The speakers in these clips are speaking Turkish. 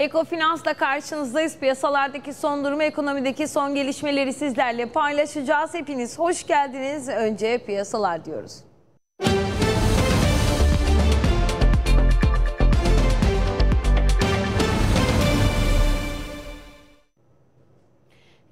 Ekofinans'la karşınızdayız. Piyasalardaki son durumu, ekonomideki son gelişmeleri sizlerle paylaşacağız. Hepiniz hoş geldiniz. Önce piyasalar diyoruz.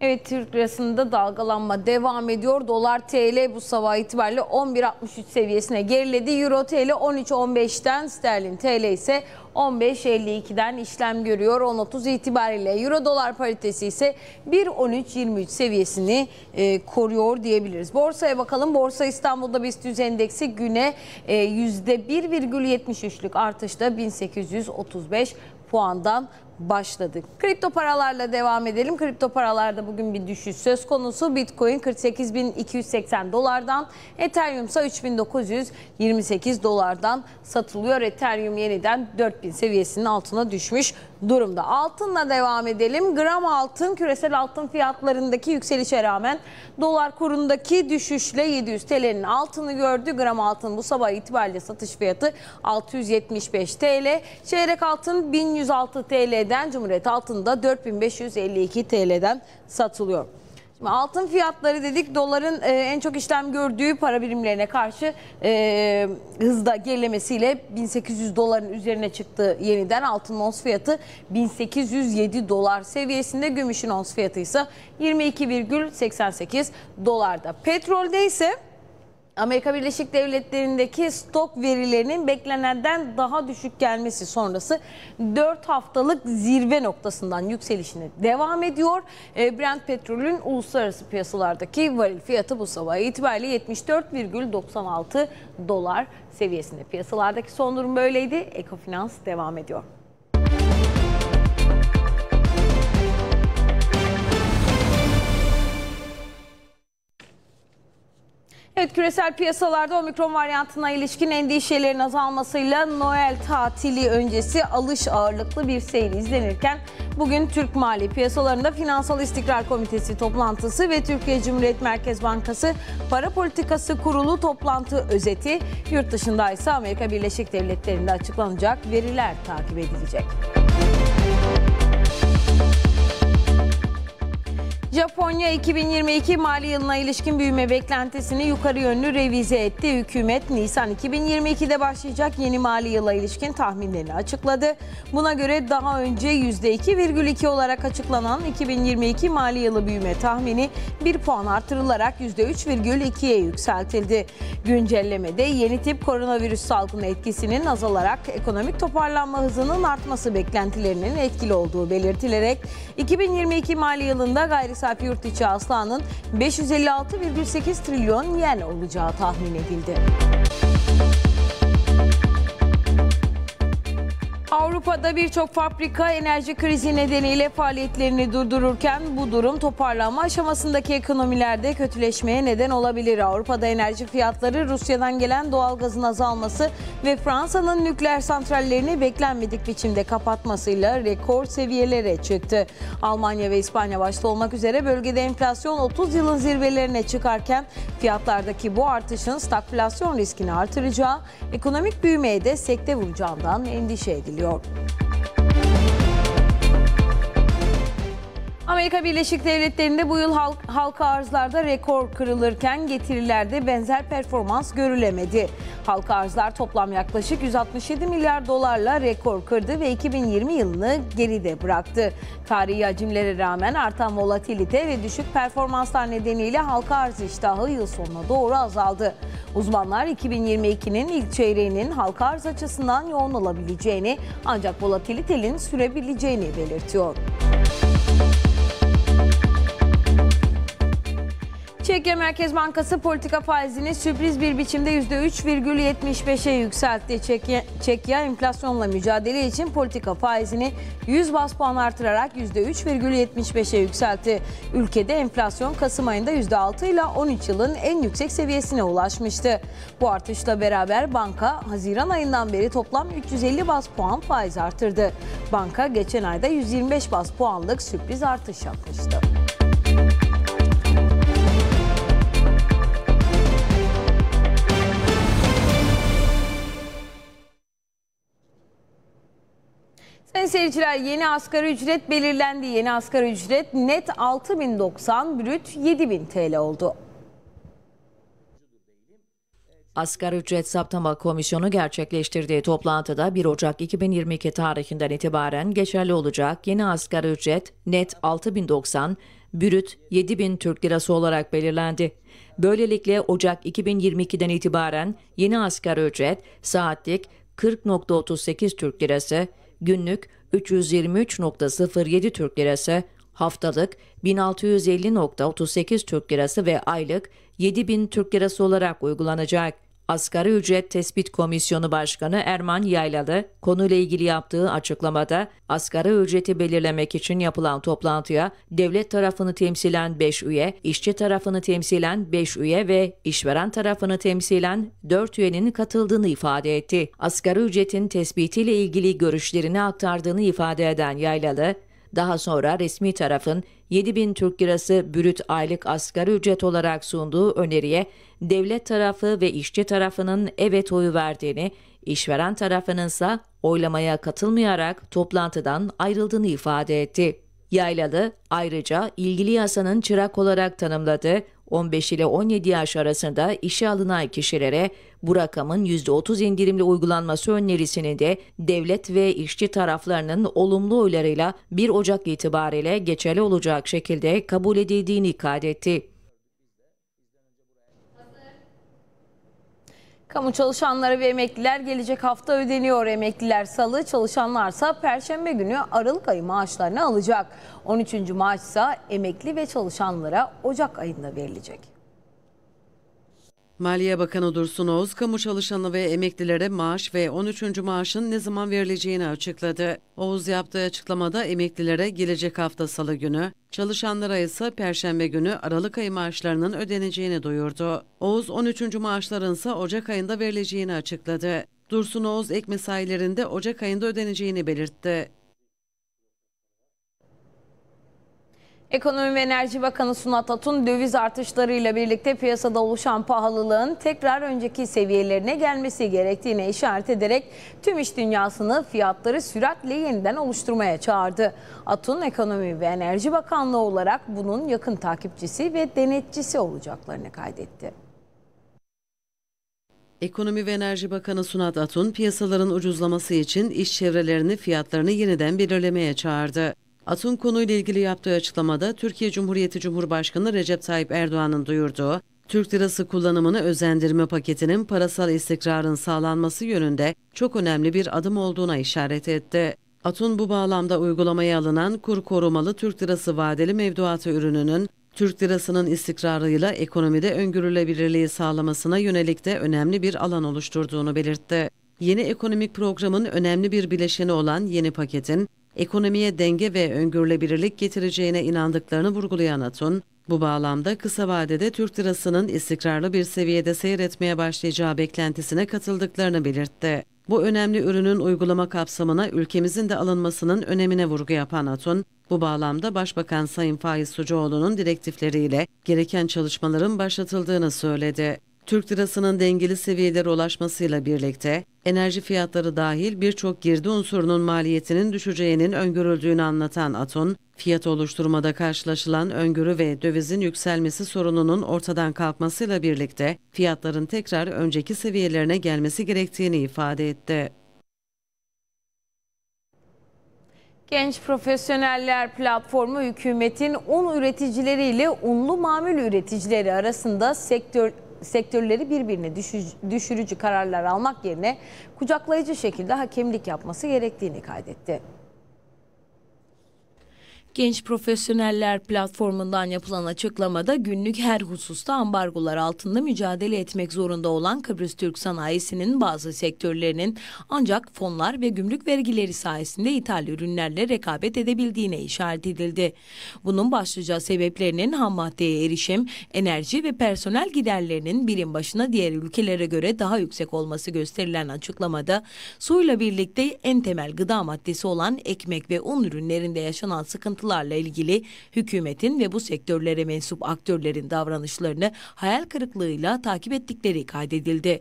Evet Türk lirasında dalgalanma devam ediyor. Dolar TL bu sabah itibariyle 11.63 seviyesine geriledi. Euro TL 13.15'ten sterlin TL ise 15.52'den işlem görüyor. 10.30 itibariyle Euro dolar paritesi ise 1.13.23 seviyesini e, koruyor diyebiliriz. Borsaya bakalım. Borsa İstanbul'da BIST endeksi güne e, %1,73'lük artışla 1835 puandan başladık. Kripto paralarla devam edelim. Kripto paralarda bugün bir düşüş söz konusu. Bitcoin 48.280 dolardan, Ethereum ise 3.928 dolardan satılıyor. Ethereum yeniden 4000 seviyesinin altına düşmüş durumda. Altınla devam edelim. Gram altın küresel altın fiyatlarındaki yükselişe rağmen dolar kurundaki düşüşle 700 TL'nin altını gördü. Gram altın bu sabah itibariyle satış fiyatı 675 TL. Çeyrek altın 1106 TL Türkiye'den Cumhuriyet altında 4552 TL'den satılıyor. Şimdi altın fiyatları dedik doların e, en çok işlem gördüğü para birimlerine karşı e, hızda gerilemesiyle 1800 doların üzerine çıktı yeniden. Altın ons fiyatı 1807 dolar seviyesinde gümüşün ons fiyatı ise 22,88 dolarda. Petrolde ise Amerika Birleşik Devletleri'ndeki stok verilerinin beklenenden daha düşük gelmesi sonrası 4 haftalık zirve noktasından yükselişine devam ediyor. E, Brent petrolün uluslararası piyasalardaki varil fiyatı bu sabah itibariyle 74,96 dolar seviyesinde. Piyasalardaki son durum böyleydi. Ekofinans devam ediyor. Evet küresel piyasalarda omikron varyantına ilişkin endişelerin azalmasıyla Noel tatili öncesi alış ağırlıklı bir seyir izlenirken bugün Türk mali piyasalarında Finansal İstikrar Komitesi toplantısı ve Türkiye Cumhuriyet Merkez Bankası Para Politikası Kurulu toplantı özeti, yurt dışında ise Amerika Birleşik Devletleri'nde açıklanacak veriler takip edilecek. Müzik Japonya 2022 mali yılına ilişkin büyüme beklentisini yukarı yönlü revize etti. Hükümet Nisan 2022'de başlayacak yeni mali yıla ilişkin tahminlerini açıkladı. Buna göre daha önce %2,2 olarak açıklanan 2022 mali yılı büyüme tahmini 1 puan artırılarak %3,2'ye yükseltildi. Güncellemede yeni tip koronavirüs salgını etkisinin azalarak ekonomik toparlanma hızının artması beklentilerinin etkili olduğu belirtilerek 2022 mali yılında gayri hasap yurt içi aslanın 556,8 trilyon yen olacağı tahmin edildi. Avrupa'da birçok fabrika enerji krizi nedeniyle faaliyetlerini durdururken bu durum toparlanma aşamasındaki ekonomilerde kötüleşmeye neden olabilir. Avrupa'da enerji fiyatları Rusya'dan gelen doğalgazın azalması ve Fransa'nın nükleer santrallerini beklenmedik biçimde kapatmasıyla rekor seviyelere çıktı. Almanya ve İspanya başta olmak üzere bölgede enflasyon 30 yılın zirvelerine çıkarken fiyatlardaki bu artışın stagflasyon riskini artıracağı, ekonomik büyümeye de sekte vuracağından endişe ediliyor. out. Amerika Birleşik Devletleri'nde bu yıl halk, halka arzlarda rekor kırılırken getirilerde benzer performans görülemedi. Halka arzlar toplam yaklaşık 167 milyar dolarla rekor kırdı ve 2020 yılını geride bıraktı. Tarihi hacimlere rağmen artan volatilite ve düşük performanslar nedeniyle halka arz iştahı yıl sonuna doğru azaldı. Uzmanlar 2022'nin ilk çeyreğinin halka arz açısından yoğun olabileceğini ancak volatilitenin sürebileceğini belirtiyor. Türkiye Merkez Bankası politika faizini sürpriz bir biçimde %3,75'e yükseltti. Çekya, Çekya enflasyonla mücadele için politika faizini 100 bas puan artırarak %3,75'e yükseltti. Ülkede enflasyon Kasım ayında %6 ile 13 yılın en yüksek seviyesine ulaşmıştı. Bu artışla beraber banka Haziran ayından beri toplam 350 bas puan faiz artırdı. Banka geçen ayda 125 bas puanlık sürpriz artış yapmıştı. Sevgili seyirciler yeni asgari ücret belirlendi. Yeni asgari ücret net 6090, brüt 7000 TL oldu. Asgari ücret saptama komisyonu gerçekleştirdiği toplantıda 1 Ocak 2022 tarihinden itibaren geçerli olacak yeni asgari ücret net 6090, brüt 7000 Türk Lirası olarak belirlendi. Böylelikle Ocak 2022'den itibaren yeni asgari ücret saatlik 40.38 Türk Lirası, günlük 323.07 Türk Lirası, haftalık 1650.38 Türk Lirası ve aylık 7000 Türk Lirası olarak uygulanacak. Asgari Ücret Tespit Komisyonu Başkanı Erman Yaylalı konuyla ilgili yaptığı açıklamada asgari ücreti belirlemek için yapılan toplantıya devlet tarafını temsilen 5 üye, işçi tarafını temsilen 5 üye ve işveren tarafını temsilen 4 üyenin katıldığını ifade etti. Asgari ücretin tespitiyle ilgili görüşlerini aktardığını ifade eden Yaylalı, daha sonra resmi tarafın 7 bin Türk lirası bürüt aylık asgari ücret olarak sunduğu öneriye devlet tarafı ve işçi tarafının evet oyu verdiğini, işveren tarafının ise oylamaya katılmayarak toplantıdan ayrıldığını ifade etti. Yaylalı ayrıca ilgili yasanın çırak olarak tanımladığı 15 ile 17 yaş arasında işe alınan kişilere bu rakamın %30 indirimli uygulanması önerisini de devlet ve işçi taraflarının olumlu oylarıyla 1 Ocak itibariyle geçerli olacak şekilde kabul edildiğini ifade etti. Kamu çalışanları ve emekliler gelecek hafta ödeniyor. Emekliler salı, çalışanlarsa perşembe günü Aralık ayı maaşlarını alacak. 13. maaş ise emekli ve çalışanlara Ocak ayında verilecek. Maliye Bakanı Dursun Oğuz, kamu çalışanı ve emeklilere maaş ve 13. maaşın ne zaman verileceğini açıkladı. Oğuz yaptığı açıklamada emeklilere gelecek hafta salı günü, çalışanlara ise perşembe günü Aralık ayı maaşlarının ödeneceğini duyurdu. Oğuz 13. maaşların ise Ocak ayında verileceğini açıkladı. Dursun Oğuz ek mesailerinde Ocak ayında ödeneceğini belirtti. Ekonomi ve Enerji Bakanı Sunat Atun döviz artışlarıyla birlikte piyasada oluşan pahalılığın tekrar önceki seviyelerine gelmesi gerektiğine işaret ederek tüm iş dünyasını fiyatları süratle yeniden oluşturmaya çağırdı. Atun Ekonomi ve Enerji Bakanlığı olarak bunun yakın takipçisi ve denetçisi olacaklarını kaydetti. Ekonomi ve Enerji Bakanı Sunat Atun piyasaların ucuzlaması için iş çevrelerini fiyatlarını yeniden belirlemeye çağırdı. Atun konuyla ilgili yaptığı açıklamada Türkiye Cumhuriyeti Cumhurbaşkanı Recep Tayyip Erdoğan'ın duyurduğu Türk lirası kullanımını özendirme paketinin parasal istikrarın sağlanması yönünde çok önemli bir adım olduğuna işaret etti. Atun bu bağlamda uygulamaya alınan kur korumalı Türk lirası vadeli mevduatı ürününün Türk lirasının istikrarıyla ekonomide öngörülebilirliği sağlamasına yönelik de önemli bir alan oluşturduğunu belirtti. Yeni ekonomik programın önemli bir bileşeni olan yeni paketin ekonomiye denge ve öngörülebilirlik getireceğine inandıklarını vurgulayan Atun, bu bağlamda kısa vadede Türk lirasının istikrarlı bir seviyede seyretmeye başlayacağı beklentisine katıldıklarını belirtti. Bu önemli ürünün uygulama kapsamına ülkemizin de alınmasının önemine vurgu yapan Atun, bu bağlamda Başbakan Sayın Faiz Sucuoğlu'nun direktifleriyle gereken çalışmaların başlatıldığını söyledi. Türk lirasının dengeli seviyelere ulaşmasıyla birlikte enerji fiyatları dahil birçok girdi unsurunun maliyetinin düşeceğinin öngörüldüğünü anlatan Atun, fiyat oluşturmada karşılaşılan öngörü ve dövizin yükselmesi sorununun ortadan kalkmasıyla birlikte fiyatların tekrar önceki seviyelerine gelmesi gerektiğini ifade etti. Genç Profesyoneller Platformu hükümetin un üreticileriyle unlu mamül üreticileri arasında sektör sektörleri birbirine düşürücü kararlar almak yerine kucaklayıcı şekilde hakemlik yapması gerektiğini kaydetti. Genç Profesyoneller platformundan yapılan açıklamada günlük her hususta ambargolar altında mücadele etmek zorunda olan Kıbrıs Türk sanayisinin bazı sektörlerinin ancak fonlar ve gümrük vergileri sayesinde ithal ürünlerle rekabet edebildiğine işaret edildi. Bunun başlıca sebeplerinin ham maddeye erişim, enerji ve personel giderlerinin birim başına diğer ülkelere göre daha yüksek olması gösterilen açıklamada suyla birlikte en temel gıda maddesi olan ekmek ve un ürünlerinde yaşanan sıkıntılar bağlantılarla ilgili hükümetin ve bu sektörlere mensup aktörlerin davranışlarını hayal kırıklığıyla takip ettikleri kaydedildi.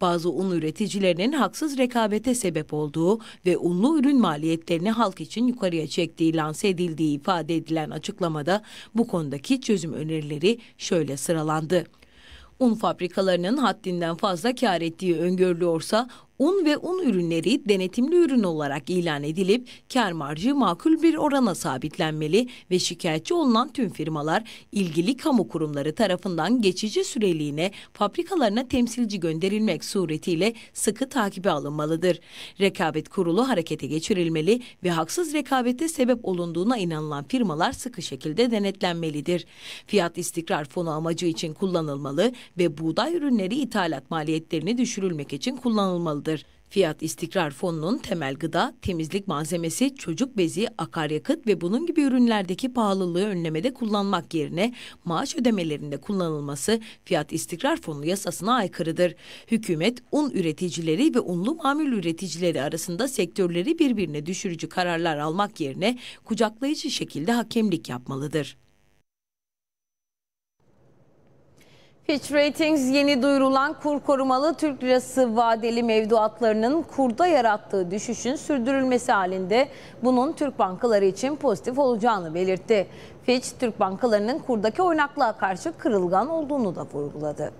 Bazı un üreticilerinin haksız rekabete sebep olduğu ve unlu ürün maliyetlerini halk için yukarıya çektiği lanse edildiği ifade edilen açıklamada bu konudaki çözüm önerileri şöyle sıralandı. Un fabrikalarının haddinden fazla kar ettiği öngörülüyorsa un ve un ürünleri denetimli ürün olarak ilan edilip kar marjı makul bir orana sabitlenmeli ve şikayetçi olunan tüm firmalar ilgili kamu kurumları tarafından geçici süreliğine fabrikalarına temsilci gönderilmek suretiyle sıkı takibe alınmalıdır. Rekabet kurulu harekete geçirilmeli ve haksız rekabete sebep olunduğuna inanılan firmalar sıkı şekilde denetlenmelidir. Fiyat istikrar fonu amacı için kullanılmalı ve buğday ürünleri ithalat maliyetlerini düşürülmek için kullanılmalıdır olmalıdır. Fiyat İstikrar Fonu'nun temel gıda, temizlik malzemesi, çocuk bezi, akaryakıt ve bunun gibi ürünlerdeki pahalılığı önlemede kullanmak yerine maaş ödemelerinde kullanılması Fiyat İstikrar Fonu yasasına aykırıdır. Hükümet un üreticileri ve unlu mamül üreticileri arasında sektörleri birbirine düşürücü kararlar almak yerine kucaklayıcı şekilde hakemlik yapmalıdır. Fitch Ratings yeni duyurulan kur korumalı Türk lirası vadeli mevduatlarının kurda yarattığı düşüşün sürdürülmesi halinde bunun Türk bankaları için pozitif olacağını belirtti. Fitch Türk bankalarının kurdaki oynaklığa karşı kırılgan olduğunu da vurguladı.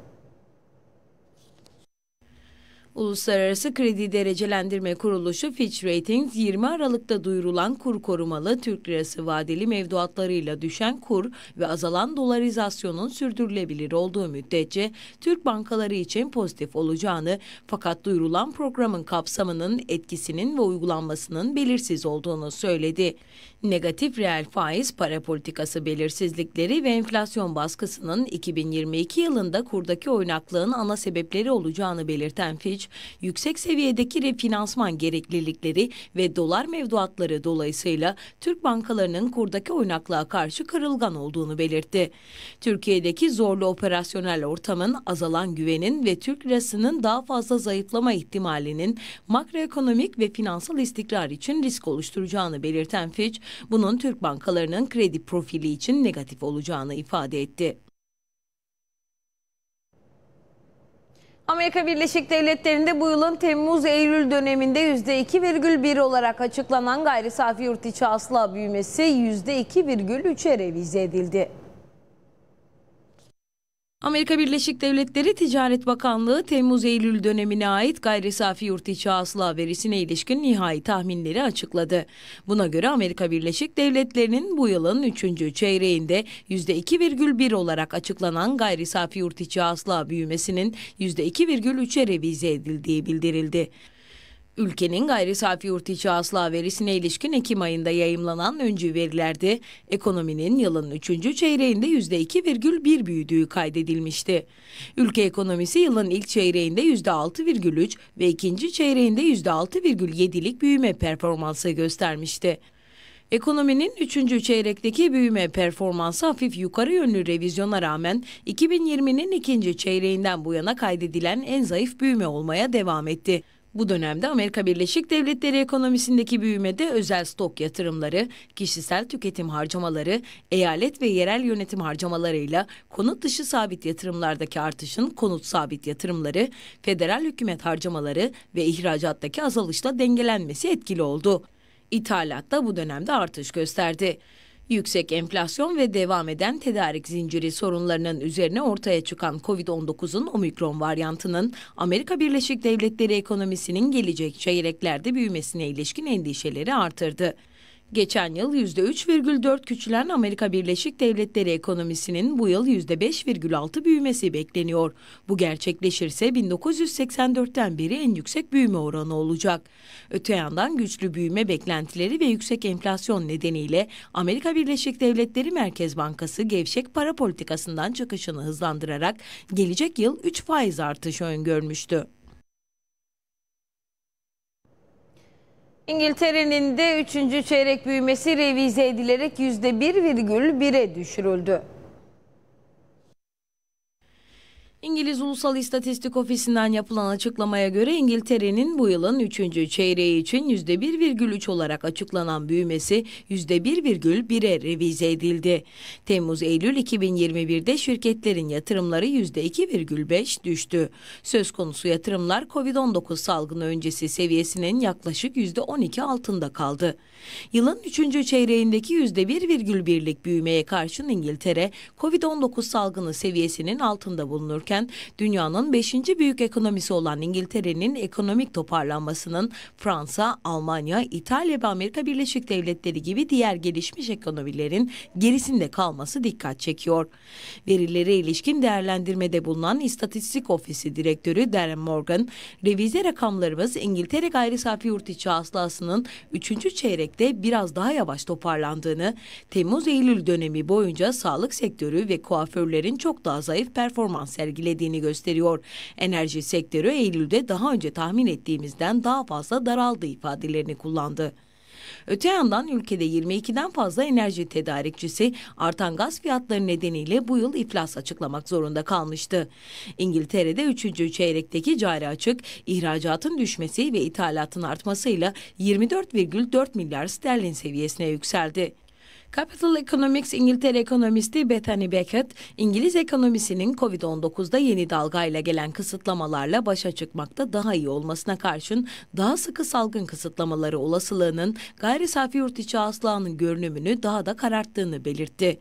Uluslararası Kredi Derecelendirme Kuruluşu Fitch Ratings 20 Aralık'ta duyurulan kur korumalı Türk lirası vadeli mevduatlarıyla düşen kur ve azalan dolarizasyonun sürdürülebilir olduğu müddetçe Türk bankaları için pozitif olacağını fakat duyurulan programın kapsamının etkisinin ve uygulanmasının belirsiz olduğunu söyledi. Negatif reel faiz para politikası belirsizlikleri ve enflasyon baskısının 2022 yılında kurdaki oynaklığın ana sebepleri olacağını belirten Fitch, yüksek seviyedeki refinansman gereklilikleri ve dolar mevduatları dolayısıyla Türk bankalarının kurdaki oynaklığa karşı kırılgan olduğunu belirtti. Türkiye'deki zorlu operasyonel ortamın, azalan güvenin ve Türk lirasının daha fazla zayıflama ihtimalinin makroekonomik ve finansal istikrar için risk oluşturacağını belirten Fitch, bunun Türk bankalarının kredi profili için negatif olacağını ifade etti. Amerika Birleşik Devletleri'nde bu yılın Temmuz-Eylül döneminde %2,1 olarak açıklanan gayri safi yurt içi asla büyümesi %2,3'e revize edildi. Amerika Birleşik Devletleri Ticaret Bakanlığı Temmuz-Eylül dönemine ait gayri safi yurt içi hasıla verisine ilişkin nihai tahminleri açıkladı. Buna göre Amerika Birleşik Devletleri'nin bu yılın 3. çeyreğinde %2,1 olarak açıklanan gayri safi yurt içi hasıla büyümesinin %2,3'e revize edildiği bildirildi. Ülkenin gayri safi yurt içi asla verisine ilişkin Ekim ayında yayımlanan öncü verilerde ekonominin yılın 3. çeyreğinde %2,1 büyüdüğü kaydedilmişti. Ülke ekonomisi yılın ilk çeyreğinde %6,3 ve ikinci çeyreğinde %6,7'lik büyüme performansı göstermişti. Ekonominin 3. çeyrekteki büyüme performansı hafif yukarı yönlü revizyona rağmen 2020'nin ikinci çeyreğinden bu yana kaydedilen en zayıf büyüme olmaya devam etti. Bu dönemde Amerika Birleşik Devletleri ekonomisindeki büyümede özel stok yatırımları, kişisel tüketim harcamaları, eyalet ve yerel yönetim harcamalarıyla konut dışı sabit yatırımlardaki artışın konut sabit yatırımları, federal hükümet harcamaları ve ihracattaki azalışla dengelenmesi etkili oldu. İthalat da bu dönemde artış gösterdi. Yüksek enflasyon ve devam eden tedarik zinciri sorunlarının üzerine ortaya çıkan COVID-19'un omikron varyantının Amerika Birleşik Devletleri ekonomisinin gelecek çeyreklerde büyümesine ilişkin endişeleri artırdı. Geçen yıl %3,4 küçülen Amerika Birleşik Devletleri ekonomisinin bu yıl %5,6 büyümesi bekleniyor. Bu gerçekleşirse 1984'ten beri en yüksek büyüme oranı olacak. Öte yandan güçlü büyüme beklentileri ve yüksek enflasyon nedeniyle Amerika Birleşik Devletleri Merkez Bankası gevşek para politikasından çıkışını hızlandırarak gelecek yıl 3 faiz artışı öngörmüştü. İngiltere'nin de 3. çeyrek büyümesi revize edilerek %1,1'e düşürüldü. İngiliz Ulusal İstatistik Ofisi'nden yapılan açıklamaya göre İngiltere'nin bu yılın 3. çeyreği için %1,3 olarak açıklanan büyümesi %1,1'e revize edildi. Temmuz-Eylül 2021'de şirketlerin yatırımları %2,5 düştü. Söz konusu yatırımlar COVID-19 salgını öncesi seviyesinin yaklaşık %12 altında kaldı. Yılın 3. çeyreğindeki %1,1'lik büyümeye karşın İngiltere, COVID-19 salgını seviyesinin altında bulunur yaşarken dünyanın 5. büyük ekonomisi olan İngiltere'nin ekonomik toparlanmasının Fransa, Almanya, İtalya ve Amerika Birleşik Devletleri gibi diğer gelişmiş ekonomilerin gerisinde kalması dikkat çekiyor. Verilere ilişkin değerlendirmede bulunan İstatistik Ofisi Direktörü Darren Morgan, revize rakamlarımız İngiltere gayri safi yurt içi hasılasının 3. çeyrekte biraz daha yavaş toparlandığını, Temmuz-Eylül dönemi boyunca sağlık sektörü ve kuaförlerin çok daha zayıf performans sergilediğini sergilediğini gösteriyor. Enerji sektörü Eylül'de daha önce tahmin ettiğimizden daha fazla daraldı ifadelerini kullandı. Öte yandan ülkede 22'den fazla enerji tedarikçisi artan gaz fiyatları nedeniyle bu yıl iflas açıklamak zorunda kalmıştı. İngiltere'de 3. çeyrekteki cari açık ihracatın düşmesi ve ithalatın artmasıyla 24,4 milyar sterlin seviyesine yükseldi. Capital Economics İngiltere ekonomisti Bethany Beckett, İngiliz ekonomisinin Covid-19'da yeni dalgayla gelen kısıtlamalarla başa çıkmakta daha iyi olmasına karşın daha sıkı salgın kısıtlamaları olasılığının gayri safi yurt içi hasılanın görünümünü daha da kararttığını belirtti.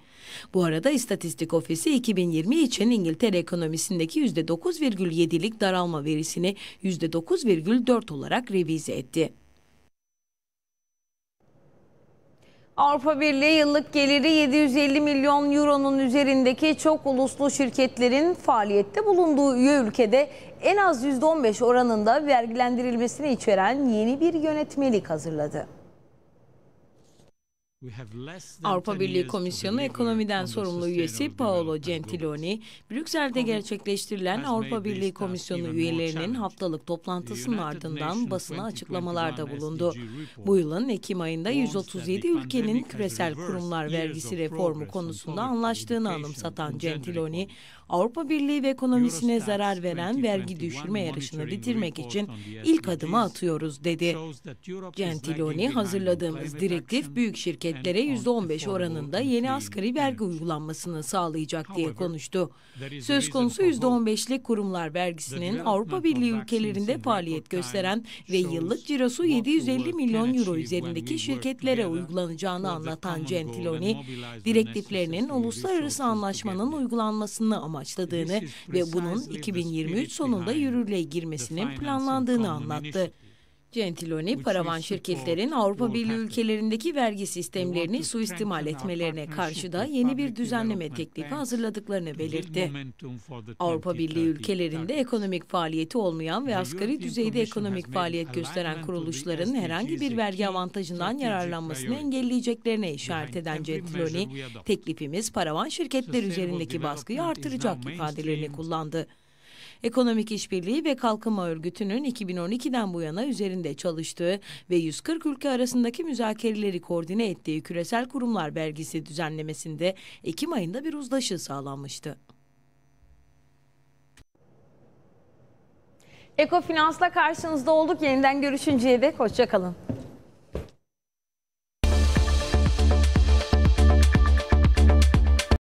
Bu arada İstatistik Ofisi 2020 için İngiltere ekonomisindeki %9,7'lik daralma verisini %9,4 olarak revize etti. Avrupa Birliği yıllık geliri 750 milyon euronun üzerindeki çok uluslu şirketlerin faaliyette bulunduğu üye ülkede en az %15 oranında vergilendirilmesini içeren yeni bir yönetmelik hazırladı. Avrupa Birliği Komisyonu ekonomiden sorumlu üyesi Paolo Gentiloni, Brüksel'de gerçekleştirilen Avrupa Birliği Komisyonu üyelerinin haftalık toplantısının ardından basına açıklamalarda bulundu. Bu yılın Ekim ayında 137 ülkenin küresel kurumlar vergisi reformu konusunda anlaştığını anımsatan Gentiloni, Avrupa Birliği ve ekonomisine zarar veren vergi düşürme yarışını bitirmek için ilk adımı atıyoruz dedi. Gentiloni hazırladığımız direktif büyük şirketlere %15 oranında yeni asgari vergi uygulanmasını sağlayacak diye konuştu. Söz konusu %15'lik kurumlar vergisinin Avrupa Birliği ülkelerinde faaliyet gösteren ve yıllık cirosu 750 milyon euro üzerindeki şirketlere uygulanacağını anlatan Gentiloni, direktiflerinin uluslararası anlaşmanın uygulanmasını ama amaçladığını ve bunun 2023 sonunda yürürlüğe girmesinin planlandığını anlattı. Gentiloni, paravan şirketlerin Avrupa Birliği ülkelerindeki vergi sistemlerini suistimal etmelerine karşı da yeni bir düzenleme teklifi hazırladıklarını belirtti. Avrupa Birliği ülkelerinde ekonomik faaliyeti olmayan ve asgari düzeyde ekonomik faaliyet gösteren kuruluşların herhangi bir vergi avantajından yararlanmasını engelleyeceklerine işaret eden Gentiloni, teklifimiz paravan şirketler üzerindeki baskıyı artıracak ifadelerini kullandı. Ekonomik İşbirliği ve Kalkınma Örgütü'nün 2012'den bu yana üzerinde çalıştığı ve 140 ülke arasındaki müzakereleri koordine ettiği Küresel Kurumlar Belgesi düzenlemesinde Ekim ayında bir uzlaşı sağlanmıştı. Ekofinans'la karşınızda olduk. Yeniden görüşünceye dek hoşçakalın.